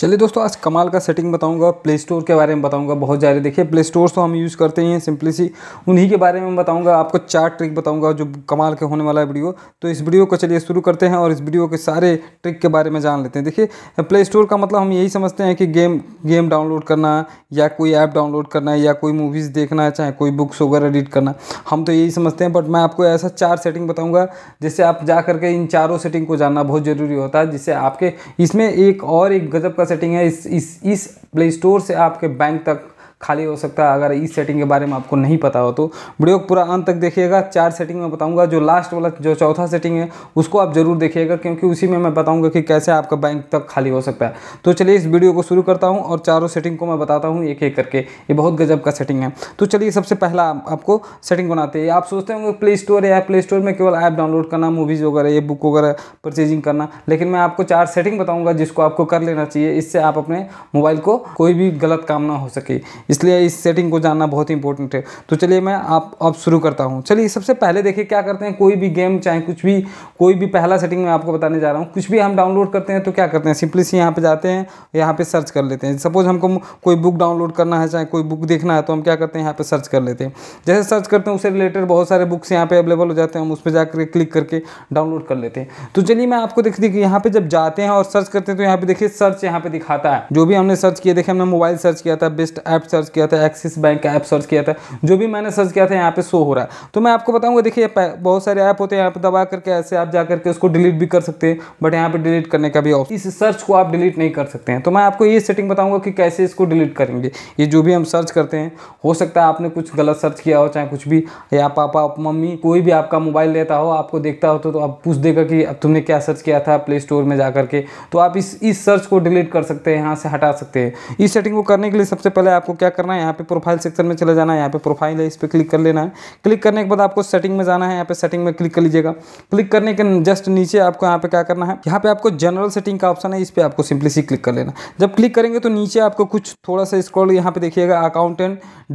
चलिए दोस्तों आज कमाल का सेटिंग बताऊंगा प्ले स्टोर के बारे में बताऊंगा बहुत ज़्यादा देखिए प्ले स्टोर तो हम यूज़ करते ही हैं सिंपली सी उन्हीं के बारे में बताऊंगा आपको चार ट्रिक बताऊंगा जो कमाल के होने वाला है वीडियो तो इस वीडियो को चलिए शुरू करते हैं और इस वीडियो के सारे ट्रिक के बारे में जान लेते हैं देखिए प्ले स्टोर का मतलब हम यही समझते हैं कि गेम गेम डाउनलोड करना या कोई ऐप डाउनलोड करना या कोई मूवीज़ देखना चाहे कोई बुक्स वगैरह एडिट करना हम तो यही समझते हैं बट मैं आपको ऐसा चार सेटिंग बताऊँगा जिससे आप जा करके इन चारों सेटिंग को जानना बहुत ज़रूरी होता है जिससे आपके इसमें एक और एक गजब का सेटिंग है इस इस इस प्ले स्टोर से आपके बैंक तक खाली हो सकता है अगर इस सेटिंग के बारे में आपको नहीं पता हो तो वीडियो को पूरा अंत तक देखिएगा चार सेटिंग में बताऊँगा जो लास्ट वाला जो चौथा सेटिंग है उसको आप ज़रूर देखिएगा क्योंकि उसी में मैं बताऊँगा कि कैसे आपका बैंक तक खाली हो सकता है तो चलिए इस वीडियो को शुरू करता हूँ और चारों सेटिंग को मैं बताता हूँ एक एक करके ये बहुत गजब का सेटिंग है तो चलिए सबसे पहला आपको सेटिंग बनाते हैं आप सोचते होंगे प्ले स्टोर या प्ले स्टोर में केवल ऐप डाउनलोड करना मूवीज़ वगैरह ये बुक वगैरह परचेजिंग करना लेकिन मैं आपको चार सेटिंग बताऊँगा जिसको आपको कर लेना चाहिए इससे आप अपने मोबाइल को कोई भी गलत काम ना हो सके इसलिए इस सेटिंग को जानना बहुत इंपॉर्टेंट है तो चलिए मैं आप अब शुरू करता हूँ चलिए सबसे पहले देखिए क्या करते हैं कोई भी गेम चाहे कुछ भी कोई भी पहला सेटिंग मैं आपको बताने जा रहा हूँ कुछ भी हम डाउनलोड करते हैं तो क्या करते हैं सिंपली सी यहाँ पर जाते हैं यहाँ पर सर्च कर लेते हैं सपोज हमको कोई बुक डाउनलोड करना है चाहे कोई बुक देखना है तो हम क्या करते हैं यहाँ पर सर्च कर लेते हैं जैसे सर्च करते हैं उससे रिलेटेड बहुत सारे बुक्स यहाँ पर अवेलेबल हो जाते हैं हम उस पर जाकर क्लिक करके डाउनलोड कर लेते हैं तो चलिए मैं आपको देख देखिए यहाँ पे जब जाते हैं और सर्च करते हैं तो यहाँ पे देखिए सर्च यहाँ पे दिखाता है जो भी हमने सर्च किया देखिए हमने मोबाइल सर्च किया था बेस्ट ऐप सर्च सर्च किया था एक्सिस बैंक का ऐप सर्च किया था जो भी मैंने सर्च किया था यहाँ पे शो हो रहा है तो मैं आपको बताऊँगा देखिए बहुत सारे ऐप होते हैं यहाँ पर दबा करके ऐसे आप जा करके उसको डिलीट भी कर सकते हैं बट यहाँ पर डिलीट करने का भी ऑप्शन इस सर्च को आप डिलीट नहीं कर सकते हैं तो मैं आपको ये सेटिंग बताऊँगा कि कैसे इसको डिलीट करेंगे ये जो भी हम सर्च करते हैं हो सकता है आपने कुछ गलत सर्च किया हो चाहे कुछ भी या पापा मम्मी कोई भी आपका मोबाइल लेता हो आपको देखता हो तो, तो, आप पूछ देगा कि अब तुमने क्या सर्च किया था प्ले स्टोर में जा करके तो आप इस इस सर्च को डिलीट कर सकते हैं यहाँ से हटा सकते हैं इस सेटिंग को करने के लिए सबसे पहले आपको क्या क्या करना है यहाँ पे प्रोफाइल सेक्शन में चले जाना है यहाँ पे प्रोफाइल है इस पर क्लिक कर लेना है क्लिक करने के बाद आपको सेटिंग में जाना है यहाँ पे सेटिंग में क्लिक कर लीजिएगा क्लिक करने के जस्ट नीचे आपको यहाँ पे क्या करना है यहाँ पे आपको जनरल सेटिंग का ऑप्शन है इस पर आपको सिंपली सी क्लिक कर लेना जब क्लिक करेंगे तो नीचे आपको कुछ थोड़ा सा स्क्रॉल यहाँ पे देखिएगा अकाउंट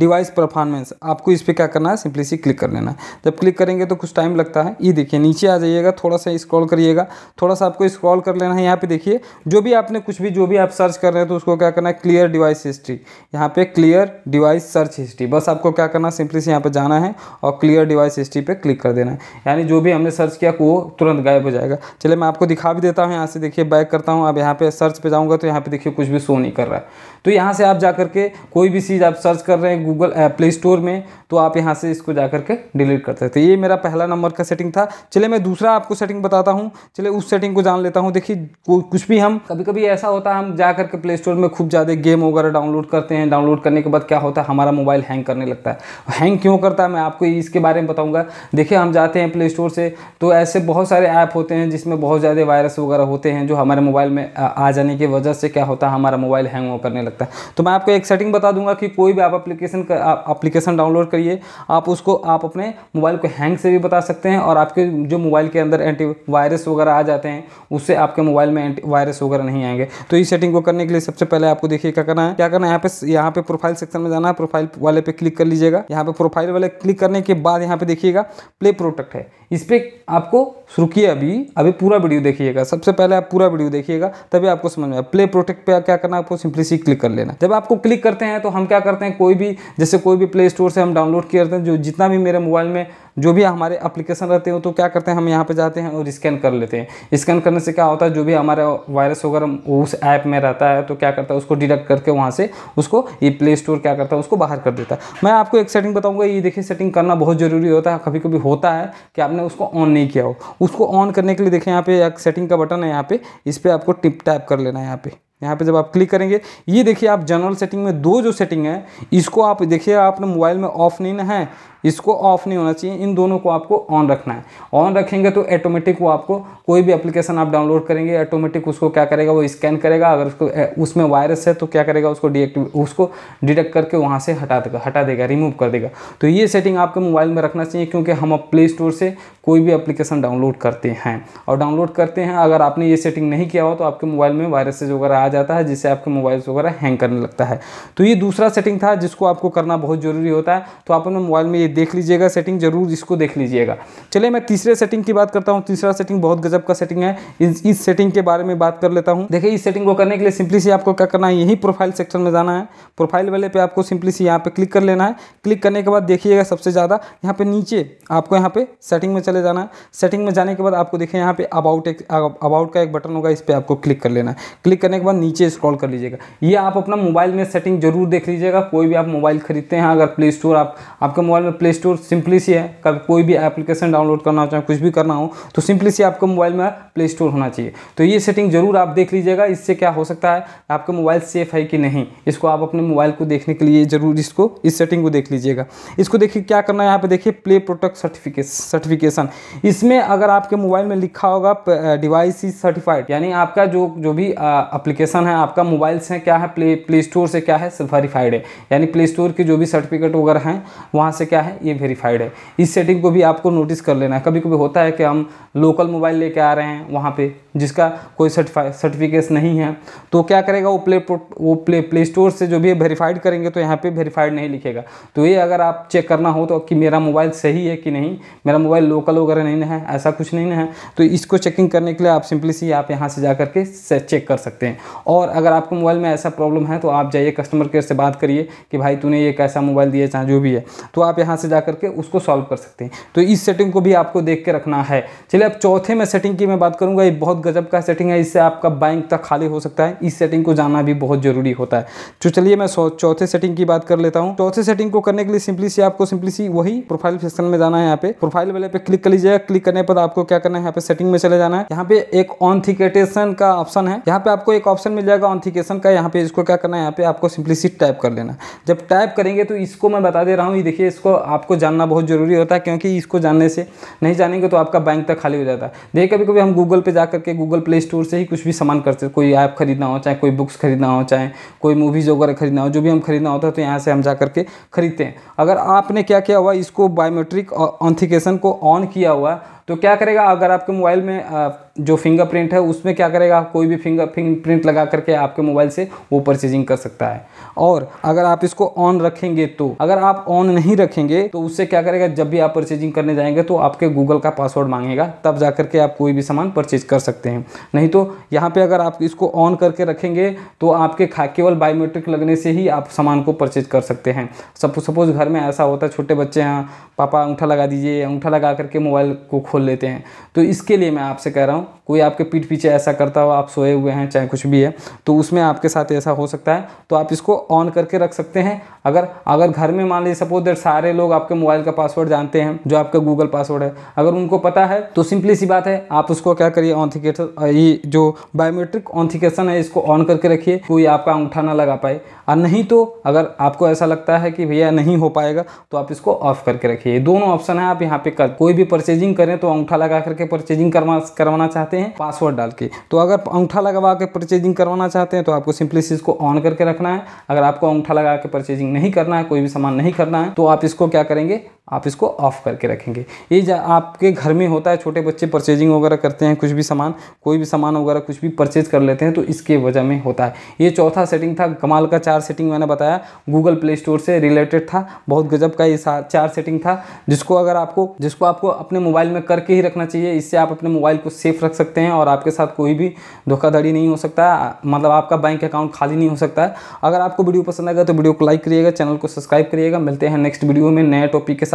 डिवाइस परफॉर्मेंस आपको इस पर क्या करना है सिंपली सी क्लिक कर लेना जब क्लिक करेंगे तो कुछ टाइम लगता है ये देखिए नीचे आ जाइएगा थोड़ा सा स्क्रॉल करिएगा थोड़ा सा आपको स्क्रॉल कर लेना है यहाँ पे देखिए जो भी आपने कुछ भी जो भी आप सर्च कर रहे हैं तो उसको क्या करना है क्लियर डिवाइस हिस्ट्री यहाँ पे क्लियर डिवाइस सर्च हिस्ट्री बस आपको क्या करना सिंपली से यहाँ पर जाना है और क्लियर डिवाइस हिस्ट्री पे क्लिक कर देना है यानी जो भी हमने सर्च किया वो तुरंत गायब हो जाएगा चलिए मैं आपको दिखा भी देता हूँ यहाँ से देखिए बैक करता हूँ अब यहाँ पे सर्च पे जाऊँगा तो यहाँ पे देखिए कुछ भी शो नहीं कर रहा है तो यहाँ से आप जा करके कोई भी चीज़ आप सर्च कर रहे हैं गूगल प्ले स्टोर में तो आप यहाँ से इसको जा करके डिलीट कर सकते ये मेरा पहला नंबर का सेटिंग था चले मैं दूसरा आपको सेटिंग बताता हूँ चले उस सेटिंग को जान लेता हूँ देखिए कुछ भी हम कभी कभी ऐसा होता है हम जा करके प्ले स्टोर में खूब ज़्यादा गेम वगैरह डाउनलोड करते हैं डाउनलोड करने के बाद क्या होता है हमारा मोबाइल हैंग करने लगता है हैंग क्यों करता है मैं आपको इसके बारे में बताऊँगा देखिए हम जाते हैं प्ले स्टोर से तो ऐसे बहुत सारे ऐप होते हैं जिसमें बहुत ज़्यादा वायरस वगैरह होते हैं जो हमारे मोबाइल में आ जाने की वजह से क्या होता है हमारा मोबाइल हैंग करने लगता है सकता है तो मैं आपको एक सेटिंग बता दूंगा कि कोई भी आप एप्लीकेशन एप्लीकेशन डाउनलोड करिए आप उसको आप अपने मोबाइल को हैंग से भी बता सकते हैं और आपके जो मोबाइल के अंदर एंटी वायरस वगैरह आ जाते हैं उससे आपके मोबाइल में एंटी वायरस वगैरह नहीं आएंगे तो इस सेटिंग को करने के लिए सबसे पहले आपको देखिए क्या करना है क्या करना है यहाँ पे यहाँ पे प्रोफाइल सेक्शन में जाना है प्रोफाइल वाले पे क्लिक कर लीजिएगा यहाँ पे प्रोफाइल वाले क्लिक करने के बाद यहाँ पे देखिएगा प्ले प्रोडक्ट है इस पर आपको रुकिए अभी अभी पूरा वीडियो देखिएगा सबसे पहले आप पूरा वीडियो देखिएगा तभी आपको समझ में आए प्ले प्रोटेक्ट पे क्या करना है आपको सिंपली सी क्लिक कर लेना जब आपको क्लिक करते हैं तो हम क्या करते हैं कोई भी जैसे कोई भी प्ले स्टोर से हम डाउनलोड करते हैं जो जितना भी मेरे मोबाइल में जो भी हमारे एप्लीकेशन रहते हैं तो क्या करते हैं हम यहाँ पे जाते हैं और स्कैन कर लेते हैं स्कैन करने से क्या होता है जो भी हमारा वायरस वगैरह उस ऐप में रहता है तो क्या करता है उसको डिडक्ट करके वहाँ से उसको ये प्ले स्टोर क्या करता है उसको बाहर कर देता है मैं आपको एक सेटिंग बताऊँगा ये देखिए सेटिंग करना बहुत ज़रूरी होता है कभी कभी होता है कि आपने उसको ऑन नहीं किया हो उसको ऑन करने के लिए देखें यहाँ पे एक सेटिंग का बटन है यहाँ पे इस पर आपको टिप टैप कर लेना है यहाँ पर यहाँ पे जब आप क्लिक करेंगे ये देखिए आप जनरल सेटिंग में दो जो सेटिंग है इसको आप देखिए आपने मोबाइल में ऑफ नहीं ना है इसको ऑफ नहीं होना चाहिए इन दोनों को आपको ऑन रखना है ऑन रखेंगे तो ऑटोमेटिक वो आपको कोई भी एप्लीकेशन आप डाउनलोड करेंगे ऑटोमेटिक उसको क्या करेगा वो स्कैन करेगा अगर उसको उसमें वायरस है तो क्या करेगा उसको डिएक्टिव उसको डिटेक्ट करके वहाँ से हटा देगा हटा देगा रिमूव कर देगा तो ये सेटिंग आपके मोबाइल में रखना चाहिए क्योंकि हम अब प्ले स्टोर से कोई भी एप्लीकेशन डाउनलोड करते हैं और डाउनलोड करते हैं अगर आपने ये सेटिंग नहीं किया हो तो आपके मोबाइल में वायरसेज वगैरह आ जाता है जिससे आपके मोबाइल वगैरह हैंग करने लगता है तो ये दूसरा सेटिंग था जिसको आपको करना बहुत ज़रूरी होता है तो आप अपने मोबाइल में ये देख लीजिएगा सेटिंग जरूर इसको देख लीजिएगा चलिए मैं तीसरे सेटिंग की बात करता हूँ तीसरा सेटिंग बहुत गजब का सेटिंग है इस, इस सेटिंग के बारे में बात कर लेता हूँ देखिए इस सेटिंग को करने के लिए सिंपली से आपको क्या करना है यही प्रोफाइल सेक्शन में जाना है प्रोफाइल वाले पे आपको सिंपली से यहाँ पे क्लिक कर लेना है क्लिक करने के बाद देखिएगा सबसे ज़्यादा यहाँ पे नीचे आपको यहाँ पे सेटिंग में चले जाना है सेटिंग में जाने के बाद आपको देखिए यहाँ पे अबाउट एक अबाउट का एक बटन होगा इस पर आपको क्लिक कर लेना है क्लिक करने के बाद नीचे स्क्रॉल कर लीजिएगा ये आप अपना मोबाइल में सेटिंग जरूर देख लीजिएगा कोई भी आप मोबाइल खरीदते हैं अगर प्ले स्टोर आप आपके मोबाइल में प्ले स्टोर सिंपली सी है कभी कोई भी एप्लीकेशन डाउनलोड करना चाहे कुछ भी करना हो तो सिंपली सी आपके मोबाइल में प्ले स्टोर होना चाहिए तो ये सेटिंग ज़रूर आप देख लीजिएगा इससे क्या हो सकता है आपका मोबाइल सेफ है कि नहीं इसको आप अपने मोबाइल को देखने के लिए ज़रूर इसको इस सेटिंग को देख लीजिएगा इसको देखिए क्या करना है यहाँ पर देखिए प्ले प्रोटेक्ट सर्टिफिकेट सर्टिफिकेशन इसमें अगर आपके मोबाइल में लिखा होगा डिवाइस इज सर्टिफाइड यानी आपका जो जो भी अप्लीकेशन है आपका मोबाइल से क्या है प्ले प्ले स्टोर से क्या है वेरीफाइड है यानी प्ले स्टोर के जो भी सर्टिफिकेट वगैरह हैं वहाँ से क्या है ये वेरीफाइड है इस सेटिंग को भी आपको नोटिस कर लेना है कभी कभी होता है कि हम लोकल मोबाइल लेके आ रहे हैं वहाँ पे जिसका कोई सर्टिफिकेस नहीं है तो क्या करेगा वो प्ले वो प्ले प्ले स्टोर से जो भी वेरीफाइड करेंगे तो यहाँ पे वेरीफाइड नहीं लिखेगा तो ये अगर आप चेक करना हो तो कि मेरा मोबाइल सही है कि नहीं मेरा मोबाइल लोकल वगैरह नहीं है ऐसा कुछ नहीं है तो इसको चेकिंग करने के लिए आप सिंपली सी आप यहाँ से जा करके चेक कर सकते हैं और अगर आपके मोबाइल में ऐसा प्रॉब्लम है तो आप जाइए कस्टमर केयर से बात करिए कि भाई तूने ये कैसा मोबाइल दिया चाहे जो भी है तो आप यहाँ यहाँ से जा करके उसको सॉल्व कर सकते हैं तो इस सेटिंग को भी आपको देख के रखना है चलिए अब चौथे में सेटिंग की मैं बात करूँगा ये बहुत गजब का सेटिंग है इससे आपका बैंक तक खाली हो सकता है इस सेटिंग को जाना भी बहुत ज़रूरी होता है तो चलिए मैं चौथे सेटिंग की बात कर लेता हूँ चौथे सेटिंग को करने के लिए सिंपली सी आपको सिंपली सी वही प्रोफाइल सेक्शन में जाना है यहाँ पे प्रोफाइल वाले पे क्लिक कर लीजिएगा क्लिक करने पर आपको क्या करना है यहाँ पे सेटिंग में चले जाना है यहाँ पे एक ऑनथिकेटेशन का ऑप्शन है यहाँ पे आपको एक ऑप्शन मिल जाएगा ऑनथिकेशन का यहाँ पे इसको क्या करना है यहाँ पे आपको सिंपली सी टाइप कर लेना जब टाइप करेंगे तो इसको मैं बता दे रहा हूँ ये देखिए इसको आपको जानना बहुत ज़रूरी होता है क्योंकि इसको जानने से नहीं जानेंगे तो आपका बैंक तक खाली हो जाता है देखिए कभी कभी हम गूगल पे जा करके गूगल प्ले स्टोर से ही कुछ भी सामान करते कोई ऐप खरीदना हो चाहे कोई बुक्स खरीदना हो चाहे कोई मूवीज़ वगैरह खरीदना हो जो भी हम खरीदना होता है तो यहाँ से हम जा करके खरीदते हैं अगर आपने क्या किया हुआ इसको बायोमेट्रिक ऑन्थिकेशन को ऑन किया हुआ तो क्या करेगा अगर आपके मोबाइल में जो फिंगरप्रिंट है उसमें क्या करेगा आप कोई भी फिंगर फिंगरप्रिंट लगा करके आपके मोबाइल से वो परचेजिंग कर सकता है और अगर आप इसको ऑन रखेंगे तो अगर आप ऑन नहीं रखेंगे तो उससे क्या करेगा जब भी आप परचेजिंग करने जाएंगे तो आपके गूगल का पासवर्ड मांगेगा तब जा करके आप कोई भी सामान परचेज कर सकते हैं नहीं तो यहाँ पर अगर आप इसको ऑन करके रखेंगे तो आपके केवल बायोमेट्रिक लगने से ही आप सामान को परचेज कर सकते हैं सपोज घर में ऐसा होता है छोटे बच्चे हैं पापा अंगूठा लगा दीजिए अंगूठा लगा करके मोबाइल को खोल लेते हैं तो इसके लिए मैं आपसे कह रहा हूँ कोई आपके पीठ पीछे ऐसा करता हो आप सोए हुए हैं चाहे कुछ भी है तो उसमें आपके साथ ऐसा हो सकता है तो आप इसको ऑन करके रख सकते हैं अगर अगर घर में मान लीजिए सपोज दैट सारे लोग आपके मोबाइल का पासवर्ड जानते हैं जो आपका गूगल पासवर्ड है अगर उनको पता है तो सिंपली सी बात है आप उसको क्या करिए ऑन्थिकेटर ये जो बायोमेट्रिक ऑन्थिकेशन है इसको ऑन करके रखिए कोई आपका अंगूठा ना लगा पाए और नहीं तो अगर आपको ऐसा लगता है कि भैया नहीं हो पाएगा तो आप इसको ऑफ करके रखिए दोनों ऑप्शन है आप यहाँ पे कर कोई भी परचेजिंग करें तो तो अंगूठा लगा करके परचेजिंग करवा करवाना चाहते हैं पासवर्ड डाल के तो अगर अंगूठा लगवा के परचेजिंग करवाना चाहते हैं तो आपको सिंपली इसको ऑन करके रखना है अगर आपको अंगूठा लगा के परचेजिंग नहीं करना है कोई भी सामान नहीं करना है तो आप इसको क्या करेंगे आप इसको ऑफ़ करके रखेंगे ये आपके घर में होता है छोटे बच्चे परचेजिंग वगैरह करते हैं कुछ भी सामान कोई भी सामान वगैरह कुछ भी परचेज कर लेते हैं तो इसके वजह में होता है ये चौथा सेटिंग था कमाल का चार सेटिंग मैंने बताया गूगल प्ले स्टोर से रिलेटेड था बहुत गजब का ये चार सेटिंग था जिसको अगर आपको जिसको आपको अपने मोबाइल में करके ही रखना चाहिए इससे आप अपने मोबाइल को सेफ रख सकते हैं और आपके साथ कोई भी धोखाधड़ी नहीं हो सकता मतलब आपका बैंक अकाउंट खाली नहीं हो सकता है अगर आपको वीडियो पसंद आएगा तो वीडियो को लाइक करिएगा चैनल को सब्सक्राइब करिएगा मिलते हैं नेक्स्ट वीडियो में नए टॉपिक के साथ